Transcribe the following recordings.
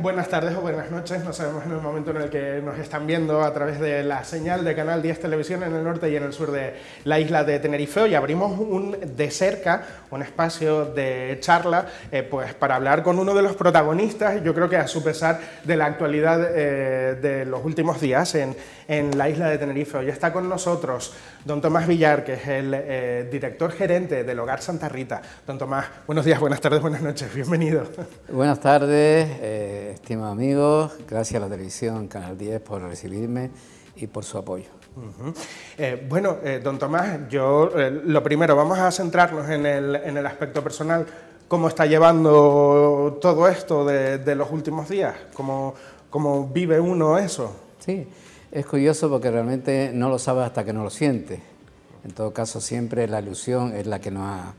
buenas tardes o buenas noches. No sabemos en el momento en el que nos están viendo a través de la señal de Canal 10 Televisión en el norte y en el sur de la isla de Tenerife. Y abrimos un, de cerca un espacio de charla eh, pues, para hablar con uno de los protagonistas, yo creo que a su pesar, de la actualidad eh, de los últimos días en, en, la isla de Tenerife. Ya está con nosotros don Tomás Villar, que es el eh, director gerente del Hogar Santa Rita. Don Tomás, buenos días, buenas tardes, buenas noches, bienvenido. Buenas tardes. Eh, estimados amigos, gracias a la televisión Canal 10 por recibirme y por su apoyo. Eh, bueno, eh, don Tomás, yo lo primero, vamos a centrarnos en el, aspecto personal. ¿Cómo está llevando todo esto de, los últimos días? ¿Cómo, ¿Cómo, vive uno eso? Sí, es curioso porque realmente no lo sabes hasta que no lo sientes. En todo caso, siempre la ilusión es la que nos ha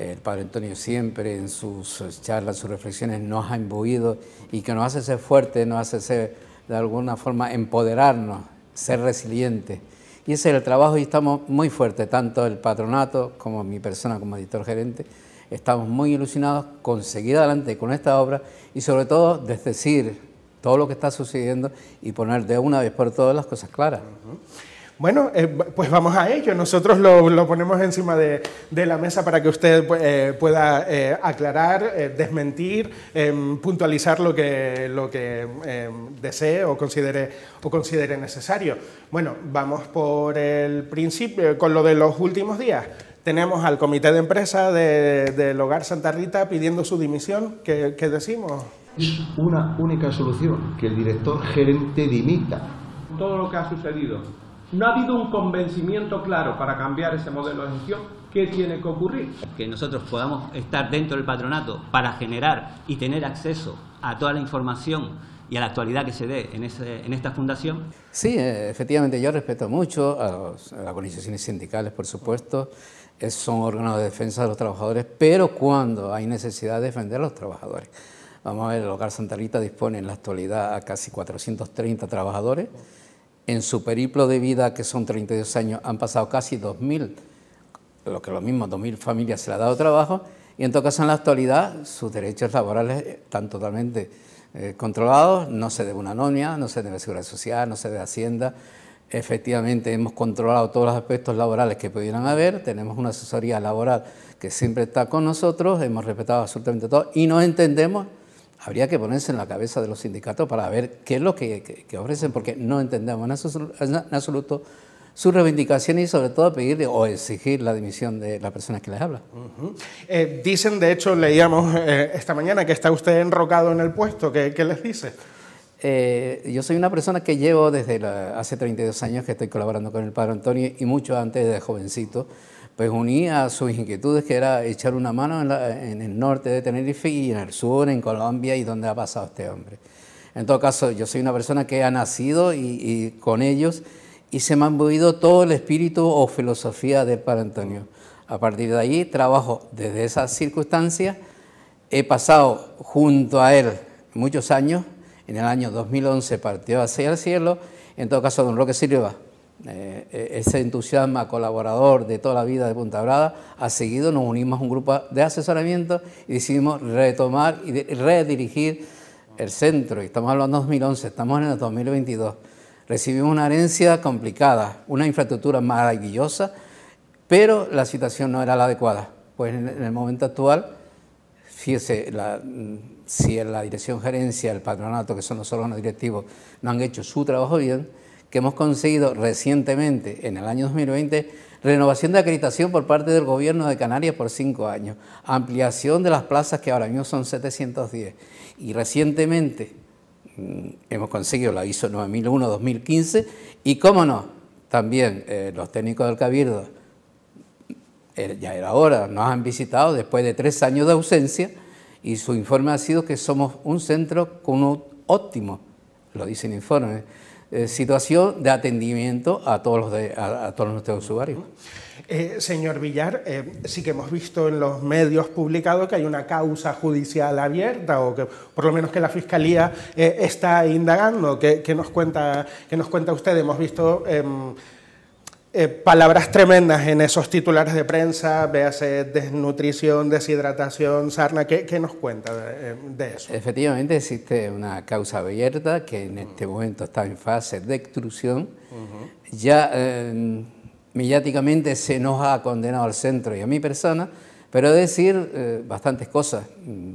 eh, el Padre Antonio siempre en sus eh, charlas, sus reflexiones nos ha imbuido y que nos hace ser fuertes, nos hace ser de alguna forma empoderarnos, ser resilientes. Y ese es el trabajo y estamos muy fuertes, tanto el patronato como mi persona como editor gerente, estamos muy ilusionados con seguir adelante con esta obra y sobre todo desdecir todo lo que está sucediendo y poner de una vez por todas las cosas claras. Bueno, eh, pues vamos a ello. Nosotros lo, ponemos encima de, la mesa para que usted pues, eh, pueda eh, aclarar, desmentir, em, puntualizar lo que, lo que em, desee o considere, o considere necesario. Bueno, vamos por el principio, con lo de los últimos días. Tenemos al comité de empresa del Hogar Santa Rita pidiendo su dimisión. ¿Qué, qué decimos? Es una única solución, que el director gerente dimita. Todo lo que ha sucedido no ha habido un convencimiento claro para cambiar ese modelo de gestión. ¿Qué tiene que ocurrir? Que nosotros podamos estar dentro del patronato para generar y tener acceso a toda la información y a la actualidad que se dé en, esta fundación. Sí, eh, efectivamente, yo respeto mucho a, las organizaciones sindicales, por supuesto, son órganos de defensa de los trabajadores, pero cuando hay necesidad de defender a los trabajadores. Vamos a ver, el Hogar Santa Rita dispone en la actualidad a casi 430 trabajadores en su periplo de vida, que son 32 años, han pasado casi 2.000, lo que lo mismo, 2.000 familias se le ha dado trabajo, y en todo caso en la actualidad sus derechos laborales están totalmente eh, controlados, no se debe una anomia, no se debe seguridad social, no se debe hacienda, efectivamente hemos controlado todos los aspectos laborales que pudieran haber, tenemos una asesoría laboral que siempre está con nosotros, hemos respetado absolutamente todo y nos entendemos habría que ponerse en la cabeza de los sindicatos para ver qué es lo que, ofrecen, porque no entendemos en absoluto su reivindicación y sobre todo pedir o exigir la dimisión de las personas que les habla. Eh, dicen, de hecho, leíamos eh, esta mañana que está usted enrocado en el puesto. ¿Qué, les dice? Eh, yo soy una persona que llevo desde hace 32 años que estoy colaborando con el padre Antonio y mucho antes de jovencito pues a sus inquietudes, que era echar una mano en, el norte de Tenerife y en el sur, en Colombia, y donde ha pasado este hombre. En todo caso, yo soy una persona que ha nacido y, con ellos y se me ha movido todo el espíritu o filosofía del Padre Antonio. A partir de allí trabajo desde esa circunstancia, He pasado junto a él muchos años. En el año 2011 partió hacia el cielo. En todo caso, don Roque Silva eh, e-, ese entusiasmo colaborador de toda la vida de Punta Brada, ha seguido, nos unimos a un grupo de asesoramiento y decidimos retomar y redirigir el centro. Y estamos hablando de 2011, estamos en el 2022. Recibimos una herencia complicada, una infraestructura maravillosa, pero la situación no era la adecuada. Pues en, el momento actual, fíjese, mm, si la dirección gerencia, el patronato, que son los órganos directivos, no han hecho su trabajo bien, que hemos conseguido recientemente, en el año 2020, renovación de acreditación por parte del gobierno de Canarias por cinco años, ampliación de las plazas que ahora mismo son 710 y recientemente mm, hemos conseguido la ISO 9001-2015 y cómo no, también eh, los técnicos del Cabildo, eh, ya era hora, nos han visitado después de tres años de ausencia y su informe ha sido que somos un centro con un óptimo, lo dice el informe, eh, situación de atendimiento a todos, los a, todos nuestros usuarios. Eh, señor Villar, eh, sí que hemos visto en los medios publicados que hay una causa judicial abierta o que por lo menos que la Fiscalía está indagando. ¿Qué, nos cuenta, que nos cuenta usted? Hemos visto em, eh, palabras tremendas en esos titulares de prensa, véase desnutrición, deshidratación, sarna, ¿qué, nos cuenta eh, de, eso? Efectivamente existe una causa abierta que en este momento está en fase de extrusión. Ya eh, mediáticamente se nos ha condenado al centro y a mi persona, pero he de decir bastantes cosas mm,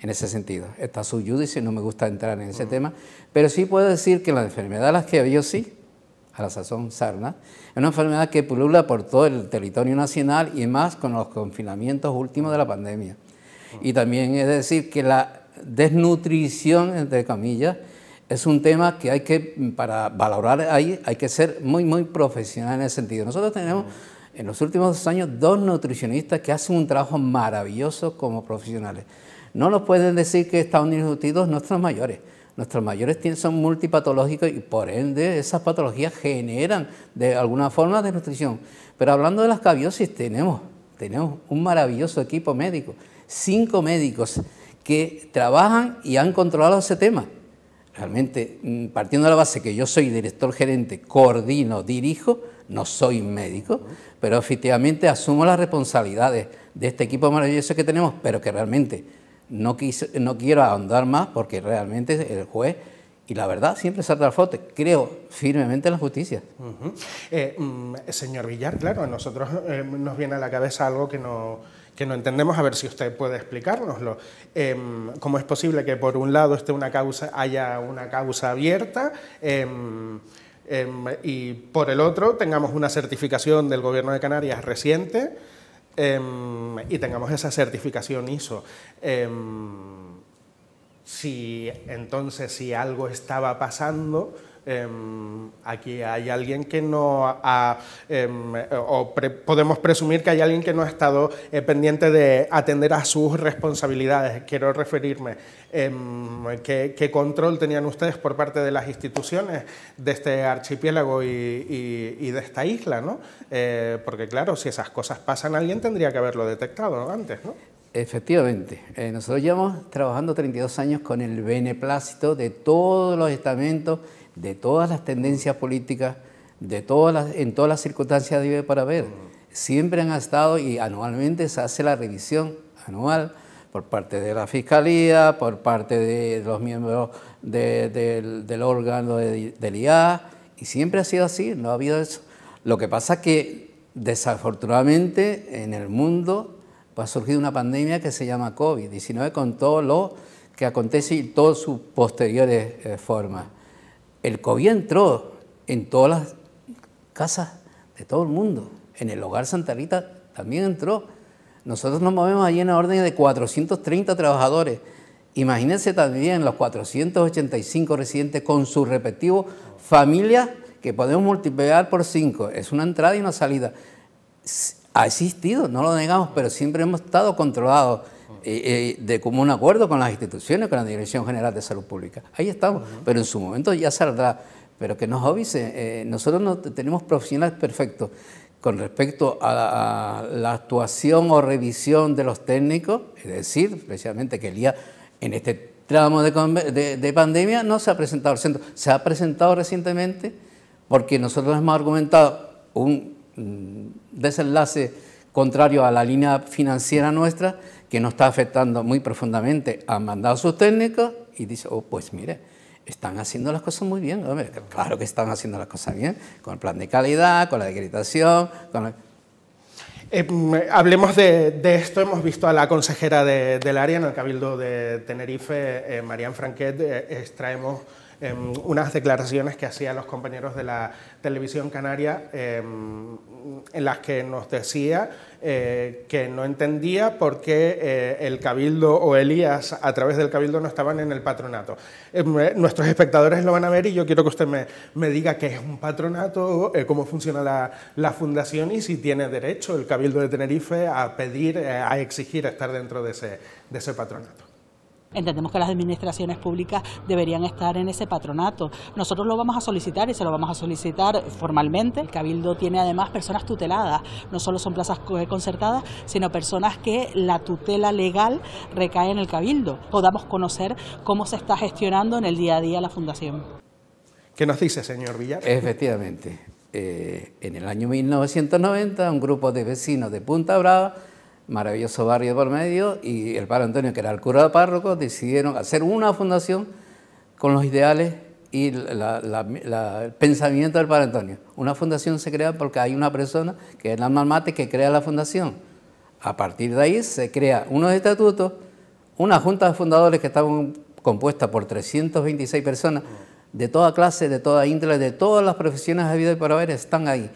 en ese sentido. Está su y no me gusta entrar en ese tema, pero sí puedo decir que la enfermedad las que yo sí, a la sazón sarna, es una enfermedad que pulula por todo el territorio nacional y más con los confinamientos últimos de la pandemia. Y también es decir que la desnutrición, entre comillas, es un tema que hay que, para valorar ahí, hay que ser muy, muy profesional en ese sentido. Nosotros tenemos en los últimos dos años dos nutricionistas que hacen un trabajo maravilloso como profesionales. No nos pueden decir que están Unidos nuestros mayores. Nuestros mayores son multipatológicos y por ende esas patologías generan de alguna forma desnutrición. Pero hablando de las caviosis, tenemos, tenemos un maravilloso equipo médico, cinco médicos que trabajan y han controlado ese tema. Realmente, mm, partiendo de la base que yo soy director gerente, coordino, dirijo, no soy médico, pero efectivamente asumo las responsabilidades de este equipo maravilloso que tenemos, pero que realmente no, quiero ahondar más porque realmente el juez y la verdad siempre salta al fote. Creo firmemente en la justicia. Eh, mm, señor Villar, claro, a nosotros eh, nos viene a la cabeza algo que no, entendemos, a ver si usted puede explicárnoslo. Em, ¿Cómo es posible que por un lado esté una causa, haya una causa abierta? Em, em, y por el otro tengamos una certificación del Gobierno de Canarias reciente Em, y tengamos esa certificación ISO. Em, si entonces si algo estaba pasando, Em, aquí hay alguien que no ha, em, o podemos presumir que hay alguien que no ha estado eh, pendiente de atender a sus responsabilidades. Quiero referirme, em, ¿qué, ¿qué, control tenían ustedes por parte de las instituciones de este archipiélago y, de esta isla? ¿no? Eh, porque claro, si esas cosas pasan, alguien tendría que haberlo detectado antes. ¿no? Efectivamente, eh, nosotros llevamos trabajando 32 años con el beneplácito de todos los estamentos de todas las tendencias políticas, de todas en todas las circunstancias debe para ver. Siempre han estado y anualmente se hace la revisión anual por parte de la Fiscalía, por parte de los miembros del, órgano del IA, y siempre ha sido así, no ha habido eso. Lo que pasa es que desafortunadamente en el mundo ha surgido una pandemia que se llama COVID-19 con todo lo que acontece y todas sus posteriores eh, formas el COVID entró en todas las casas de todo el mundo. En el hogar Santa Rita también entró. Nosotros nos movemos allí en la orden de 430 trabajadores. Imagínense también los 485 residentes con sus respectivos familias que podemos multiplicar por 5. Es una entrada y una salida. Ha existido, no lo negamos, pero siempre hemos estado controlados eh, de común acuerdo con las instituciones, con la Dirección General de Salud Pública. Ahí estamos, pero en su momento ya saldrá. Pero que nos avise, eh, nosotros no tenemos profesionales perfectos con respecto a, la, actuación o revisión de los técnicos, es decir, precisamente que el día en este tramo de, pandemia no se ha presentado se ha presentado recientemente porque nosotros hemos argumentado un mm, desenlace contrario a la línea financiera nuestra, que nos está afectando muy profundamente, han mandado sus técnicos y dice, oh, pues mire, están haciendo las cosas muy bien. claro que están haciendo las cosas bien, con el plan de calidad, con la decretación, con eh, mm, hablemos de, esto. Hemos visto a la consejera del área en el Cabildo de Tenerife, eh, Marian Franquet, eh, extraemos Em, unas declaraciones que hacían los compañeros de la televisión canaria em, en las que nos decía eh, que no entendía por qué eh, el Cabildo o Elías a través del Cabildo no estaban en el patronato. Em, eh, nuestros espectadores lo van a ver y yo quiero que usted me, diga qué es un patronato, cómo funciona la, fundación y si tiene derecho el Cabildo de Tenerife a pedir, a exigir estar dentro de de ese patronato. Entendemos que las administraciones públicas deberían estar en ese patronato. Nosotros lo vamos a solicitar y se lo vamos a solicitar formalmente. El Cabildo tiene además personas tuteladas, no solo son plazas concertadas, sino personas que la tutela legal recae en el Cabildo. Podamos conocer cómo se está gestionando en el día a día la Fundación. ¿Qué nos dice, señor Villar? Efectivamente. Eh, en el año 1990, un grupo de vecinos de Punta Brava maravilloso barrio por medio, y el padre Antonio, que era el cura de párroco, decidieron hacer una fundación con los ideales y el pensamiento del padre Antonio. Una fundación se crea porque hay una persona, que es la mate, que crea la fundación. A partir de ahí se crea unos estatutos, una junta de fundadores que está compuesta por 326 personas de toda clase, de toda índole, de todas las profesiones habidas y por haber, están ahí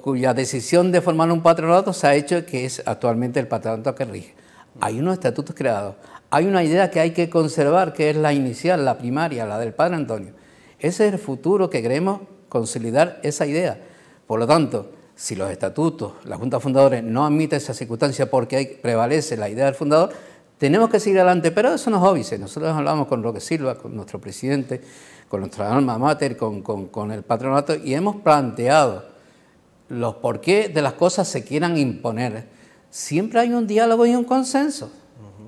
cuya decisión de formar un patronato se ha hecho que es actualmente el patronato que rige. Hay unos estatutos creados, hay una idea que hay que conservar, que es la inicial, la primaria, la del padre Antonio. Ese es el futuro que queremos consolidar esa idea. Por lo tanto, si los estatutos, la Junta de Fundadores no admite esa circunstancia porque prevalece la idea del fundador, tenemos que seguir adelante, pero eso no es Nosotros hablamos con Roque Silva, con nuestro presidente, con nuestra alma mater, con el patronato y hemos planteado los por qué de las cosas se quieran imponer, siempre hay un diálogo y un consenso.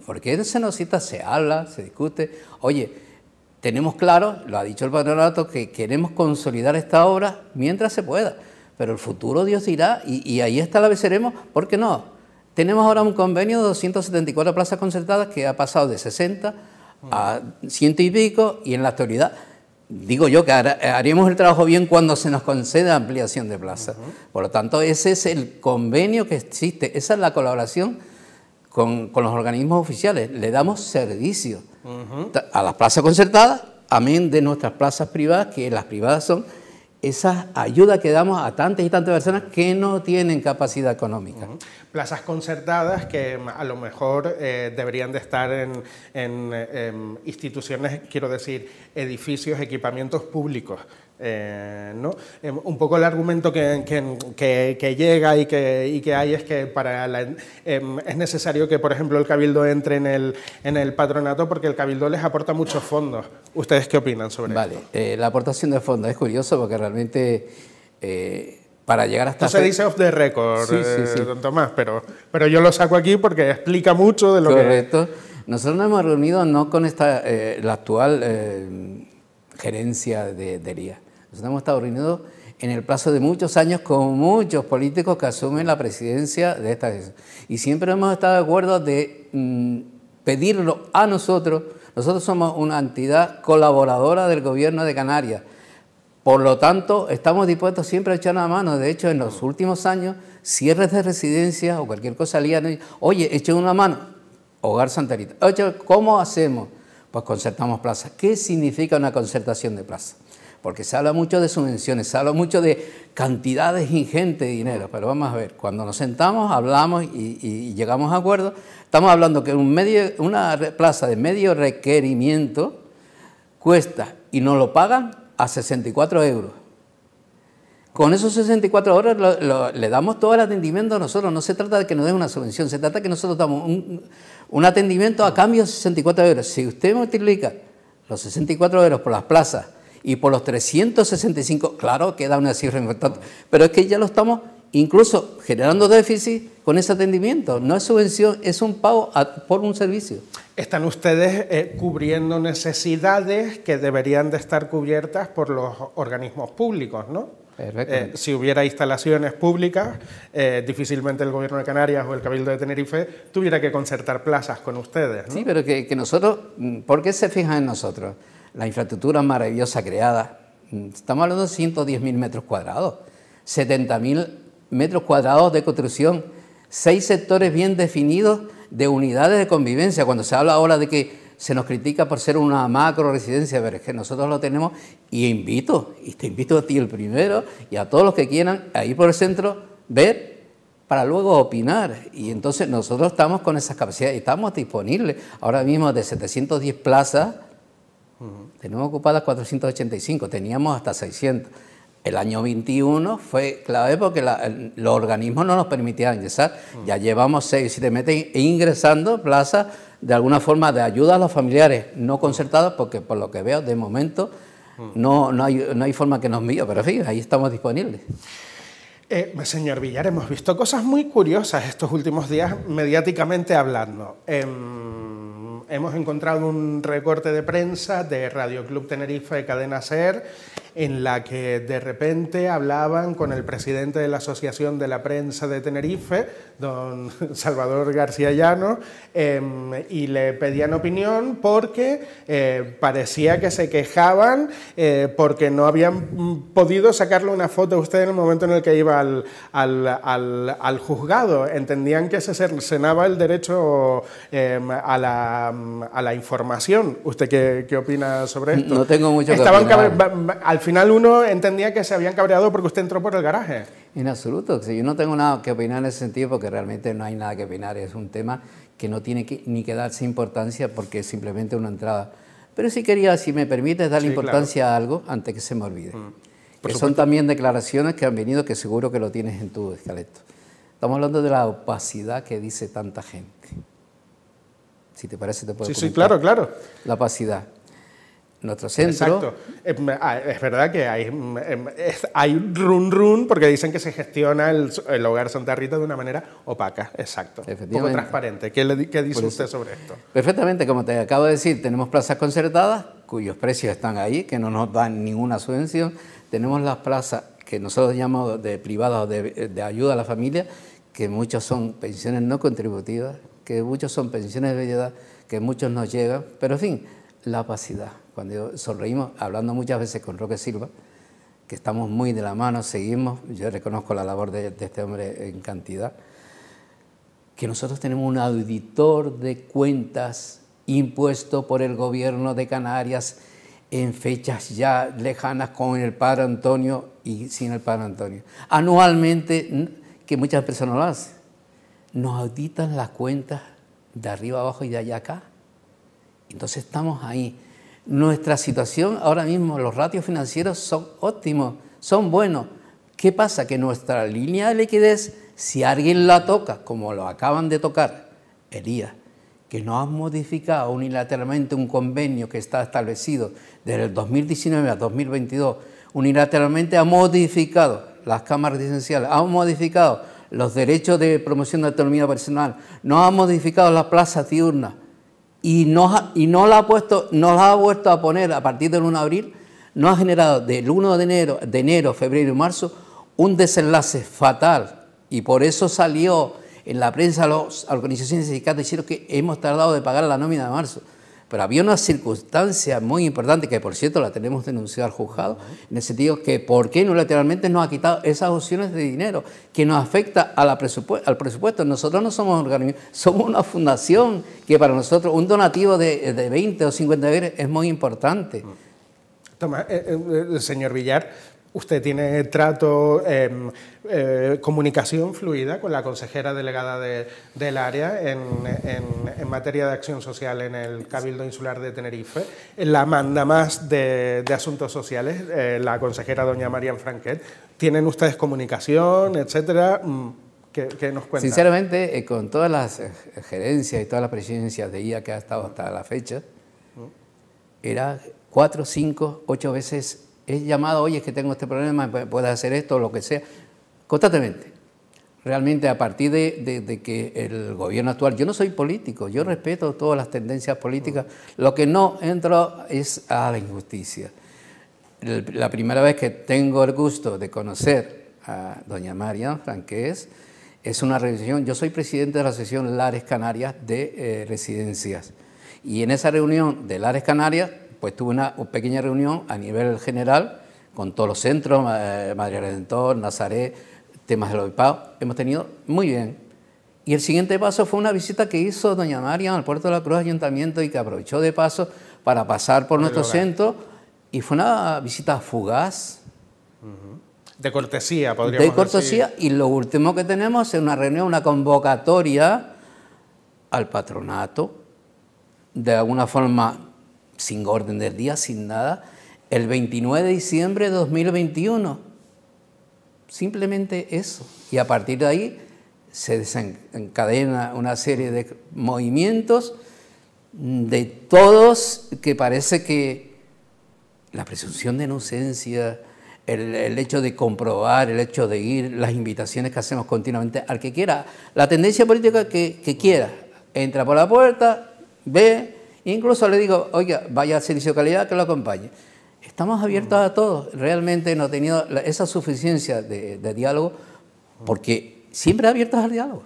...porque en se nos Se habla, se discute. Oye, tenemos claro, lo ha dicho el patronato, que queremos consolidar esta obra mientras se pueda, pero el futuro Dios dirá y, ahí y la vez ¿por qué no? Tenemos ahora un convenio de 274 plazas concertadas que ha pasado de 60 a ciento y pico y en la actualidad digo yo que haremos el trabajo bien cuando se nos conceda ampliación de plaza. Por lo tanto, ese es el convenio que existe, esa es la colaboración con, los organismos oficiales. Le damos servicio a las plazas concertadas, amén de nuestras plazas privadas, que las privadas son esa ayuda que damos a tantas y tantas personas que no tienen capacidad económica. Plazas concertadas que a lo mejor eh, deberían de estar en, en em, instituciones, quiero decir, edificios, equipamientos públicos, eh, ¿no? Eh, un poco el argumento que, que, llega y, que, hay es que para em, es necesario que, por ejemplo, el cabildo entre en el, en el patronato porque el cabildo les aporta muchos fondos. ¿Ustedes qué opinan sobre vale, eh, la aportación de fondos es curioso porque realmente para llegar hasta... No se dice off the record, pero, pero yo lo saco aquí porque explica mucho de lo que... Correcto. Nosotros nos hemos reunido no con esta, la actual... gerencia de, de nos hemos estado reunidos en el plazo de muchos años con muchos políticos que asumen la presidencia de esta vez. Y siempre hemos estado de acuerdo de mm, pedirlo a nosotros. Nosotros somos una entidad colaboradora del gobierno de Canarias. Por lo tanto, estamos dispuestos siempre a echar una mano. De hecho, en los últimos años, cierres de residencias o cualquier cosa salían, oye, echen una mano, hogar Santarita. Oye, ¿cómo hacemos? Pues concertamos plazas. ¿Qué significa una concertación de plazas? porque se habla mucho de subvenciones, se habla mucho de cantidades ingentes de dinero, pero vamos a ver, cuando nos sentamos, hablamos y, llegamos a acuerdo, estamos hablando que una plaza de medio requerimiento cuesta y nos lo pagan a 64 euros. Con esos 64 euros le damos todo el atendimiento a nosotros. No se trata de que nos den una subvención, se trata de que nosotros damos un atendimiento a cambio de 64 euros. Si usted multiplica los 64 euros por las plazas y por los 365, claro, queda una cifra importante, pero es que ya lo estamos incluso generando déficit con ese atendimiento. No es subvención, es un pago por un servicio. Están ustedes eh, cubriendo necesidades que deberían de estar cubiertas por los organismos públicos, ¿no? Eh, si hubiera instalaciones públicas, eh, difícilmente el Gobierno de Canarias o el Cabildo de Tenerife tuviera que concertar plazas con ustedes. ¿no? Sí, pero que nosotros, mm, ¿por qué se fijan en nosotros? la infraestructura maravillosa creada. Estamos hablando de 110.000 metros cuadrados, 70.000 metros cuadrados de construcción, seis sectores bien definidos de unidades de convivencia. Cuando se habla ahora de que se nos critica por ser una macro residencia, pero que nosotros lo tenemos y invito, y te invito a ti el primero y a todos los que quieran ahí por el centro, ver para luego opinar. Y entonces nosotros estamos con esas capacidades, estamos disponibles ahora mismo de 710 plazas tenemos ocupadas 485, teníamos hasta 600. El año 21 fue clave porque los organismos no nos permitían ingresar. Ya llevamos 6, te meten ingresando plazas de alguna forma de ayuda a los familiares no concertados porque por lo que veo de momento no, hay, forma que nos mío pero sí, ahí estamos disponibles. Eh, pues, señor Villar, hemos visto cosas muy curiosas estos últimos días mediáticamente hablando. Em, hemos encontrado un recorte de prensa de Radio Club Tenerife Cadena Ser en la que de repente hablaban con el presidente de la Asociación de la Prensa de Tenerife, don Salvador García Llano, em, y le pedían opinión porque eh, parecía que se quejaban eh, porque no habían podido sacarle una foto a usted en el momento en el que iba al, juzgado. Entendían que se cercenaba el derecho em, a la, información. ¿Usted qué, opina sobre esto? No tengo mucho que final uno entendía que se habían cabreado porque usted entró por el garaje. En absoluto, yo no tengo nada que opinar en ese sentido porque realmente no hay nada que opinar, es un tema que no tiene ni que darse importancia porque es simplemente una entrada. Pero sí quería, si me permites, darle importancia a algo antes que se me olvide. Mm. son también declaraciones que han venido que seguro que lo tienes en tu escaleto. Estamos hablando de la opacidad que dice tanta gente. Si te parece, te puedo Sí, sí, claro, claro. La opacidad nuestro Exacto. Eh, ah, es verdad que hay, eh, hay run run porque dicen que se gestiona el, hogar Santa Rita de una manera opaca, exacto, poco transparente. ¿Qué, dice usted sobre esto? Perfectamente, como te acabo de decir, tenemos plazas concertadas cuyos precios están ahí, que no nos dan ninguna subvención. Tenemos las plazas que nosotros llamamos de privadas de, de ayuda a la familia, que muchos son pensiones no contributivas, que muchos son pensiones de belleza, que muchos nos llegan, pero en fin, la opacidad cuando yo sonreímos, hablando muchas veces con Roque Silva, que estamos muy de la mano, seguimos, yo reconozco la labor de, de este hombre en cantidad, que nosotros tenemos un auditor de cuentas impuesto por el gobierno de Canarias en fechas ya lejanas con el padre Antonio y sin el padre Antonio. Anualmente, que muchas personas lo hacen, nos auditan las cuentas de arriba abajo y de allá acá. Entonces estamos ahí. Nuestra situación ahora mismo, los ratios financieros son óptimos, son buenos. ¿Qué pasa? Que nuestra línea de liquidez, si alguien la toca, como lo acaban de tocar, Elías, que no han modificado unilateralmente un convenio que está establecido desde el 2019 a 2022, unilateralmente ha modificado las cámaras residenciales, ha modificado los derechos de promoción de autonomía personal, no ha modificado las plazas diurnas, y no, y la ha puesto, no ha vuelto a poner a partir del 1 de abril, no ha generado del 1 de enero, de enero, febrero y marzo un desenlace fatal y por eso salió en la prensa las organizaciones sindicales diciendo que hemos tardado de pagar la nómina de marzo. Pero había una circunstancia muy importante que, por cierto, la tenemos denunciado al juzgado, en el sentido que por qué unilateralmente nos ha quitado esas opciones de dinero que nos afecta al presupuesto. Nosotros no somos organismos, somos una fundación que para nosotros un donativo de, 20 o 50 euros es muy importante. Toma, eh, eh, eh, señor Villar, Usted tiene trato, em, eh, comunicación fluida con la consejera delegada del área en, materia de acción social en el Cabildo Insular de Tenerife, la manda más de, asuntos sociales, eh, la consejera doña María Franquet. ¿Tienen ustedes comunicación, etcétera? Mm, ¿Qué, nos cuenta? Sinceramente, eh, con todas las gerencias y todas las presidencias de IA que ha estado hasta la fecha, mm. era cuatro, cinco, ocho veces es llamado, oye, es que tengo este problema, ...puedo hacer esto, lo que sea, constantemente. Realmente a partir de, que el gobierno actual, yo no soy político, yo mm. respeto todas las tendencias políticas, mm. lo que no entro es a la injusticia. La primera vez que tengo el gusto de conocer a doña María Franquez es una reunión, yo soy presidente de la sesión Lares Canarias de eh, Residencias, y en esa reunión de Lares Canarias pues tuve una, pequeña reunión a nivel general con todos los centros, eh, Madre Redentor, Nazaret, temas de los hemos tenido muy bien. Y el siguiente paso fue una visita que hizo doña María al Puerto de la Cruz Ayuntamiento y que aprovechó de paso para pasar por nuestro centro y fue una visita fugaz. De cortesía, podríamos De cortesía y lo último que tenemos es una reunión, una convocatoria al patronato, de alguna forma sin orden del día, sin nada, el 29 de diciembre de 2021. Simplemente eso. Y a partir de ahí se desencadena una serie de movimientos de todos que parece que la presunción de inocencia, el, hecho de comprobar, el hecho de ir, las invitaciones que hacemos continuamente al que quiera, la tendencia política que, que quiera, entra por la puerta, ve, Incluso le digo, oiga, vaya al servicio de calidad que lo acompañe. Estamos abiertos a todos. Realmente no he tenido esa suficiencia de, diálogo porque siempre abiertos al diálogo.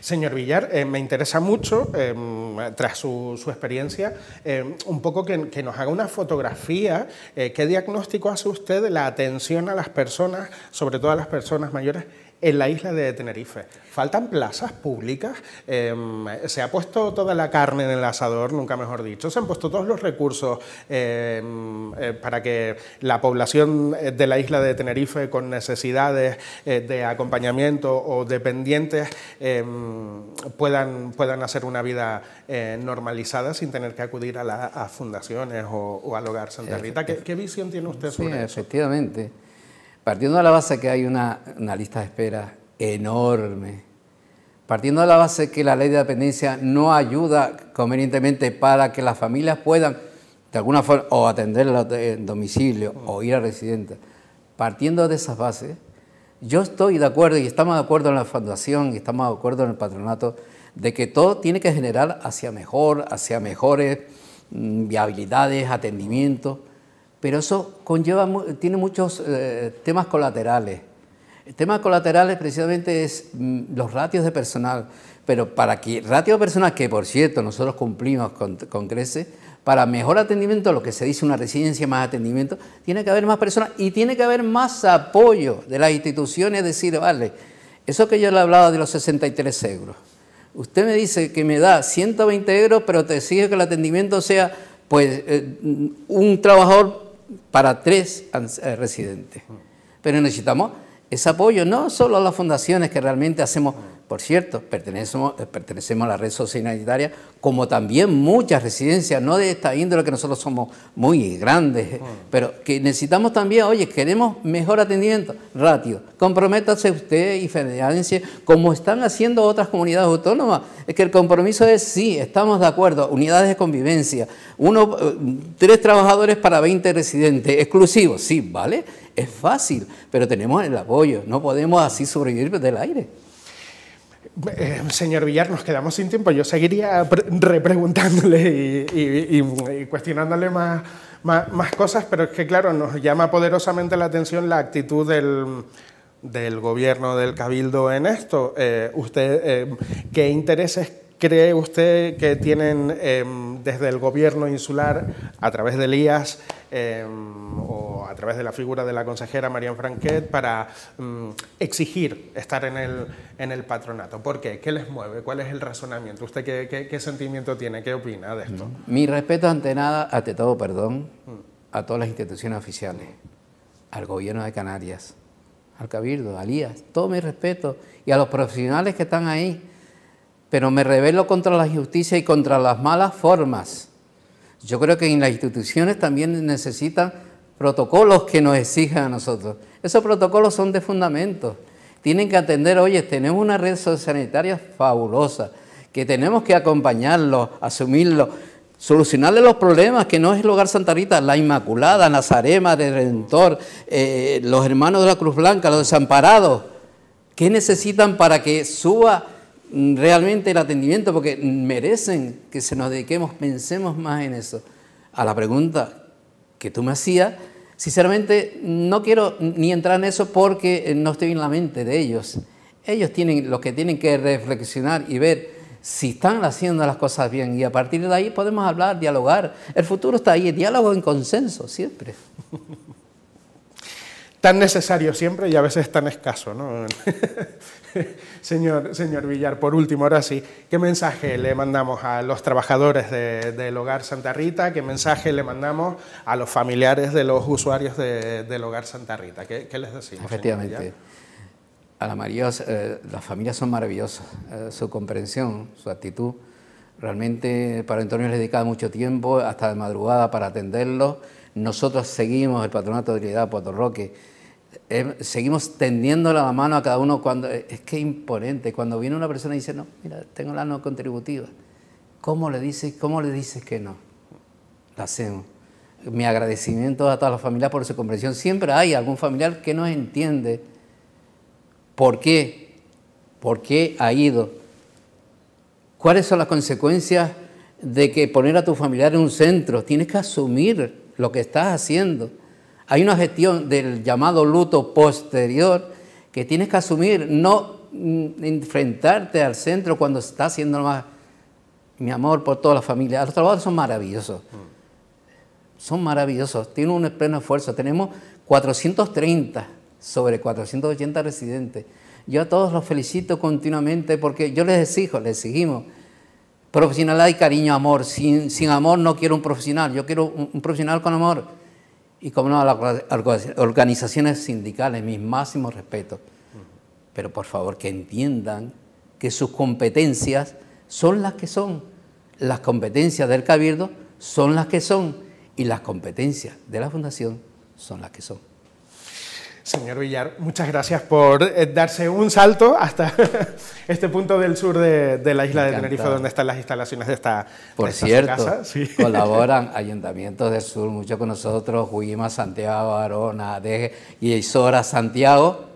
Señor Villar, eh, me interesa mucho, em, tras su, experiencia, em, un poco que, nos haga una fotografía. Eh, ¿Qué diagnóstico hace usted de la atención a las personas, sobre todo a las personas mayores, en la isla de Tenerife. Faltan plazas públicas, em, se ha puesto toda la carne en el asador, nunca mejor dicho, se han puesto todos los recursos em, eh, para que la población eh, de la isla de Tenerife con necesidades eh, de acompañamiento o dependientes em, puedan, puedan hacer una vida normalizada sin tener que acudir a, la, fundaciones o, al hogar Santa Rita. ¿Qué, visión tiene usted sobre sí, eso? Efectivamente partiendo de la base que hay una, lista de espera enorme, partiendo de la base que la ley de dependencia no ayuda convenientemente para que las familias puedan, de alguna forma, o atender en domicilio o ir a residentes, partiendo de esas bases, yo estoy de acuerdo y estamos de acuerdo en la fundación y estamos de acuerdo en el patronato de que todo tiene que generar hacia mejor, hacia mejores mm, viabilidades, atendimientos, pero eso conlleva, tiene muchos eh, temas colaterales. Temas colaterales precisamente es mm, los ratios de personal, pero para que ratio de personal, que por cierto nosotros cumplimos con, Crece, para mejor atendimiento, lo que se dice una residencia más atendimiento, tiene que haber más personas y tiene que haber más apoyo de las instituciones, decir, vale, eso que yo le hablaba de los 63 euros, usted me dice que me da 120 euros, pero te exige que el atendimiento sea pues eh, un trabajador para tres eh, residentes. Pero necesitamos ese apoyo, no solo a las fundaciones que realmente hacemos por cierto, pertenecemos, eh, pertenecemos a la red sociosanitaria, como también muchas residencias, no de esta índole que nosotros somos muy grandes, eh, ah. pero que necesitamos también, oye, queremos mejor atendimiento, ratio. Comprométase usted y Federencia, como están haciendo otras comunidades autónomas, es que el compromiso es sí, estamos de acuerdo, unidades de convivencia, uno, eh, tres trabajadores para 20 residentes, exclusivos, sí, ¿vale? Es fácil, pero tenemos el apoyo, no podemos así sobrevivir del aire. Eh, señor Villar, nos quedamos sin tiempo. Yo seguiría repreguntándole y, y, cuestionándole más, más, cosas, pero es que, claro, nos llama poderosamente la atención la actitud del, gobierno del Cabildo en esto. Eh, usted, eh, ¿Qué intereses cree usted que tienen desde el gobierno insular a través de IAS o a través de la figura de la consejera Marian Franquet para mm, exigir estar en el, en el patronato? ¿Por qué? ¿Qué les mueve? ¿Cuál es el razonamiento? ¿Usted qué, qué, sentimiento tiene? ¿Qué opina de esto? Mm. Mi respeto ante nada, ante todo, perdón, a todas las instituciones oficiales, al gobierno de Canarias, al Cabildo, a Lías, todo mi respeto y a los profesionales que están ahí. Pero me rebelo contra la justicia y contra las malas formas. Yo creo que en las instituciones también necesitan protocolos que nos exijan a nosotros. Esos protocolos son de fundamento. Tienen que atender, oye, tenemos una red sanitaria fabulosa, que tenemos que acompañarlo, asumirlo, solucionarle los problemas, que no es el hogar Santa Rita, la Inmaculada, Nazarema, de Redentor, eh, los hermanos de la Cruz Blanca, los desamparados. ¿Qué necesitan para que suba mm, realmente el atendimiento? Porque merecen que se nos dediquemos, pensemos más en eso. A la pregunta, que tú me hacías, sinceramente no quiero ni entrar en eso porque eh, no estoy en la mente de ellos. Ellos tienen lo que tienen que reflexionar y ver si están haciendo las cosas bien y a partir de ahí podemos hablar, dialogar. El futuro está ahí, el diálogo en consenso siempre. Tan necesario siempre y a veces tan escaso, ¿no? señor, señor Villar, por último, ahora sí, ¿qué mensaje le mandamos a los trabajadores del Hogar Santa Rita? ¿Qué mensaje le mandamos a los familiares de los usuarios del Hogar Santa Rita? ¿Qué, les decimos? Efectivamente. A la María, eh, las familias son maravillosas. Eh, su comprensión, su actitud. Realmente, para Antonio le dedicaba mucho tiempo, hasta de madrugada, para atenderlo, Nosotros seguimos el patronato de Trinidad Puerto Roque eh, seguimos tendiendo la mano a cada uno cuando es que imponente. Cuando viene una persona y dice, no, mira, tengo la no contributiva. ¿Cómo le dices, cómo le dices que no? La hacemos. Mi agradecimiento a todas las familias por su comprensión. Siempre hay algún familiar que no entiende por qué, por qué ha ido. ¿Cuáles son las consecuencias de que poner a tu familiar en un centro? Tienes que asumir lo que estás haciendo. Hay una gestión del llamado luto posterior que tienes que asumir, no mm, enfrentarte al centro cuando está haciendo más mi amor por toda la familia. Los trabajadores son maravillosos. Mm. Son maravillosos, tienen un pleno esfuerzo. Tenemos 430 sobre 480 residentes. Yo a todos los felicito continuamente porque yo les exijo, les exigimos profesionalidad y cariño, amor. Sin, sin amor no quiero un profesional, yo quiero un profesional con amor y como no a las organizaciones sindicales, mis máximos respetos. Pero por favor que entiendan que sus competencias son las que son. Las competencias del cabildo son las que son y las competencias de la fundación son las que son. Señor Villar, muchas gracias por eh, darse un salto hasta este punto del sur de, la isla de Tenerife, donde están las instalaciones de esta, casa. por cierto, Colaboran ayuntamientos del sur mucho con nosotros, Huima, Santiago, Arona, y Isora, Santiago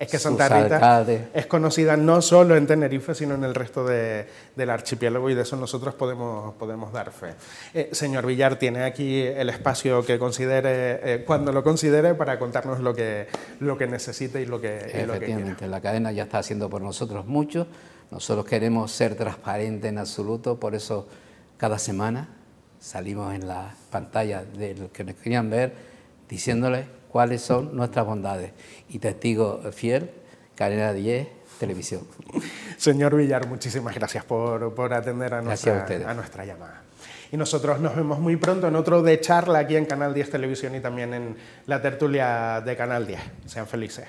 es que Santa Rita es conocida no solo en Tenerife, sino en el resto de, del archipiélago y de eso nosotros podemos, podemos dar fe. Eh, señor Villar, tiene aquí el espacio que considere, eh, cuando lo considere, para contarnos lo que, lo que necesite y lo que, lo que la cadena ya está haciendo por nosotros mucho. Nosotros queremos ser transparentes en absoluto, por eso cada semana salimos en la pantalla de los que nos querían ver diciéndoles cuáles son nuestras bondades. Y testigo fiel, Cadena 10, Televisión. Señor Villar, muchísimas gracias por, atender a nuestra, a, a nuestra llamada. Y nosotros nos vemos muy pronto en otro de charla aquí en Canal 10 Televisión y también en la tertulia de Canal 10. Sean felices.